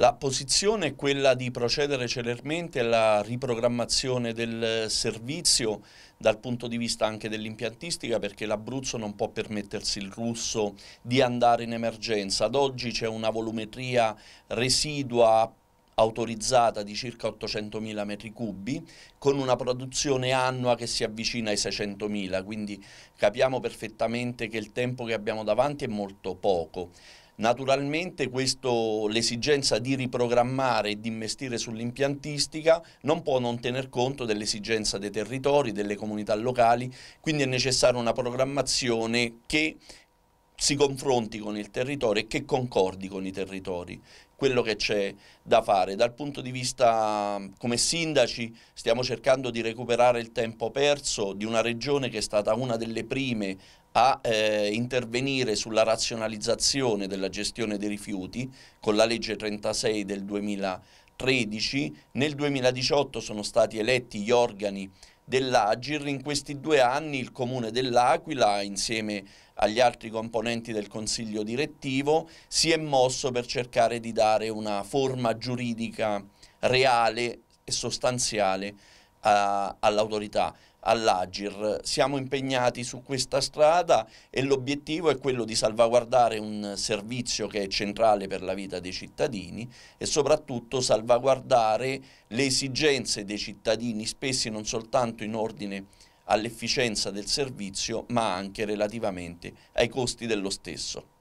La posizione è quella di procedere celermente alla riprogrammazione del eh, servizio dal punto di vista anche dell'impiantistica perché l'Abruzzo non può permettersi il russo di andare in emergenza. Ad oggi c'è una volumetria residua autorizzata di circa 800.000 metri cubi con una produzione annua che si avvicina ai 600.000, quindi capiamo perfettamente che il tempo che abbiamo davanti è molto poco. Naturalmente l'esigenza di riprogrammare e di investire sull'impiantistica non può non tener conto dell'esigenza dei territori, delle comunità locali, quindi è necessaria una programmazione che si confronti con il territorio e che concordi con i territori. Quello che c'è da fare dal punto di vista come sindaci stiamo cercando di recuperare il tempo perso di una regione che è stata una delle prime a eh, intervenire sulla razionalizzazione della gestione dei rifiuti con la legge 36 del 2013. Nel 2018 sono stati eletti gli organi dell'Agir. In questi due anni il comune dell'Aquila, insieme agli altri componenti del consiglio direttivo, si è mosso per cercare di dare una forma giuridica reale e sostanziale all'autorità, all'Agir. Siamo impegnati su questa strada e l'obiettivo è quello di salvaguardare un servizio che è centrale per la vita dei cittadini e soprattutto salvaguardare le esigenze dei cittadini, spesso non soltanto in ordine all'efficienza del servizio ma anche relativamente ai costi dello stesso.